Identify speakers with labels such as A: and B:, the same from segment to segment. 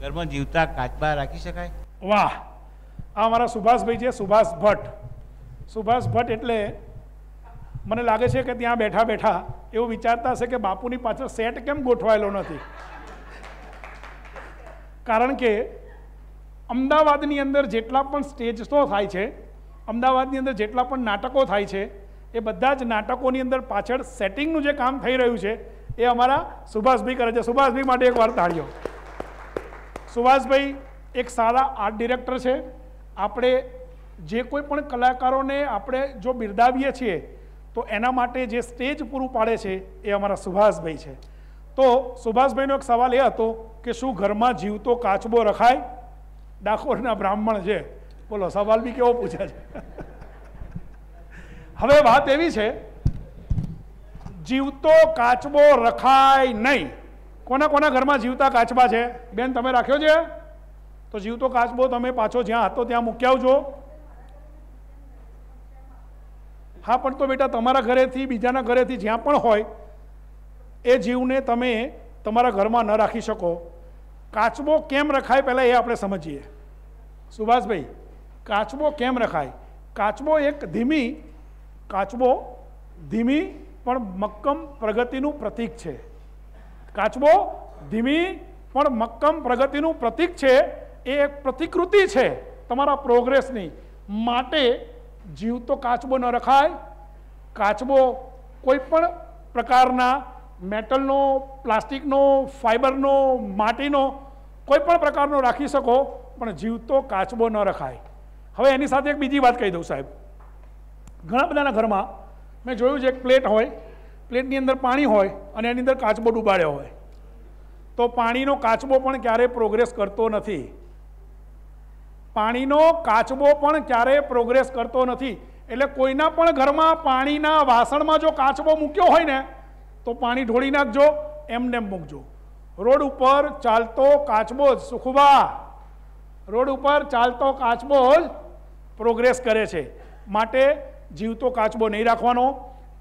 A: ઘરમાં જીવતા કાચબા રાખી શકાય વાહ આ અમારા સુભાષભાઈ છે સુભાષ ભટ્ટ સુભાષ ભટ્ટ એટલે મને લાગે છે કે ત્યાં બેઠા બેઠા એવું વિચારતા હશે કે બાપુની પાછળ સેટ કેમ ગોઠવાયેલો નથી કારણ કે અમદાવાદની અંદર જેટલા પણ સ્ટેજ શો થાય છે અમદાવાદની અંદર જેટલા પણ નાટકો થાય છે એ બધા જ નાટકોની અંદર પાછળ સેટિંગનું જે કામ થઈ રહ્યું છે એ અમારા સુભાષભાઈ કરે છે સુભાષભાઈ માટે એક વાર તાળીઓ સુભાષભાઈ એક સારા આર્ટ ડિરેક્ટર છે આપણે જે કોઈ પણ કલાકારોને આપણે જો બિરદાવીએ છીએ તો એના માટે જે સ્ટેજ પૂરું પાડે છે એ અમારા સુભાષભાઈ છે તો સુભાષભાઈનો એક સવાલ એ હતો કે શું ઘરમાં જીવતો કાચબો રખાય ડાકોરના બ્રાહ્મણ છે બોલો સવાલ બી કેવો પૂછ્યા છે હવે વાત એવી છે જીવતો કાચબો રખાય નહીં કોના કોના ઘરમાં જીવતા કાચબા છે બેન તમે રાખ્યો છે તો જીવતો કાચબો તમે પાછો જ્યાં હતો ત્યાં મૂકી આવજો હા પણ તો બેટા તમારા ઘરેથી બીજાના ઘરેથી જ્યાં પણ હોય એ જીવને તમે તમારા ઘરમાં ન રાખી શકો કાચબો કેમ રખાય પહેલાં એ આપણે સમજીએ સુભાષભાઈ કાચબો કેમ રખાય કાચબો એક ધીમી કાચબો ધીમી પણ મક્કમ પ્રગતિનું પ્રતીક છે કાચબો ધીમી પણ મક્કમ પ્રગતિનું પ્રતીક છે એ એક પ્રતિકૃતિ છે તમારા પ્રોગ્રેસની માટે જીવ તો કાચબો ન રખાય કાચબો કોઈ પણ પ્રકારના મેટલનો પ્લાસ્ટિકનો ફાઇબરનો માટીનો કોઈ પણ પ્રકારનો રાખી શકો પણ જીવ તો કાચબો ન રખાય હવે એની સાથે એક બીજી વાત કહી દઉં સાહેબ ઘણા બધાના ઘરમાં મેં જોયું છે એક પ્લેટ હોય પ્લેટની અંદર પાણી હોય અને એની અંદર કાચબો ડૂબાડ્યો હોય તો પાણીનો કાચબો પણ ક્યારેય પ્રોગ્રેસ કરતો નથી પાણીનો કાચબો પણ ક્યારેય પ્રોગ્રેસ કરતો નથી એટલે કોઈના પણ ઘરમાં પાણીના વાસણમાં જો કાચબો મૂક્યો હોય ને તો પાણી ઢોળી નાખજો એમને મૂકજો રોડ ઉપર ચાલતો કાચબો જ સુખુબા રોડ ઉપર ચાલતો કાચબો જ પ્રોગ્રેસ કરે છે માટે જીવતો કાચબો નહીં રાખવાનો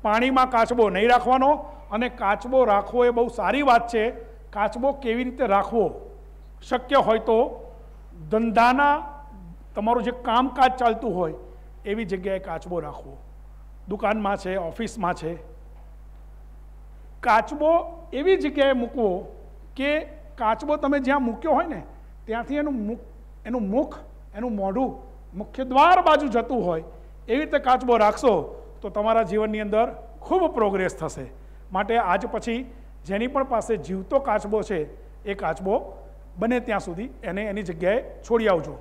A: પાણીમાં કાચબો નહીં રાખવાનો અને કાચબો રાખવો એ બહુ સારી વાત છે કાચબો કેવી રીતે રાખવો શક્ય હોય તો ધંધાના તમારું જે કામકાજ ચાલતું હોય એવી જગ્યાએ કાચબો રાખવો દુકાનમાં છે ઓફિસમાં છે કાચબો એવી જગ્યાએ મૂકવો કે કાચબો તમે જ્યાં મૂક્યો હોય ને ત્યાંથી એનું મુખ એનું મુખ એનું મોઢું મુખ્ય દ્વાર બાજુ જતું હોય એવી રીતે કાચબો રાખશો તો તમારા જીવનની અંદર ખૂબ પ્રોગ્રેસ થશે માટે આજ પછી જેની પણ પાસે જીવતો કાચબો છે એ કાચબો બને ત્યાં સુધી એને એની જગ્યાએ છોડી આવજો